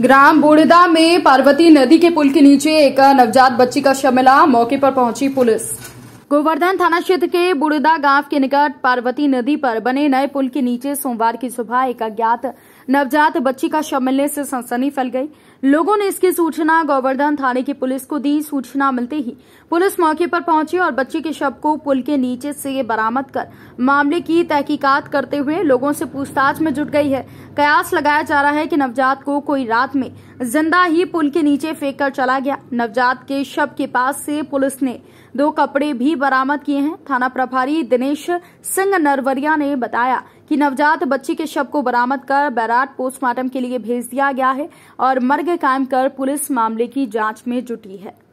ग्राम बुड़दा में पार्वती नदी के पुल के नीचे एक नवजात बच्ची का शव मिला मौके पर पहुंची पुलिस गोवर्धन थाना क्षेत्र के बुड़दा गांव के निकट पार्वती नदी पर बने नए पुल के नीचे सोमवार की सुबह एक अज्ञात नवजात बच्ची का शव मिलने से सनसनी फैल गई लोगों ने इसकी सूचना गोवर्धन थाने की पुलिस को दी सूचना मिलते ही पुलिस मौके पर पहुंची और बच्ची के शव को पुल के नीचे से बरामद कर मामले की तहकीकात करते हुए लोगों से पूछताछ में जुट गई है कयास लगाया जा रहा है कि नवजात को कोई रात में जिंदा ही पुल के नीचे फेंक कर चला गया नवजात के शव के पास से पुलिस ने दो कपड़े भी बरामद किए हैं थाना प्रभारी दिनेश सिंह नरवरिया ने बताया कि नवजात बच्ची के शव को बरामद कर बैराट पोस्टमार्टम के लिए भेज दिया गया है और मर्ग कायम कर पुलिस मामले की जांच में जुटी है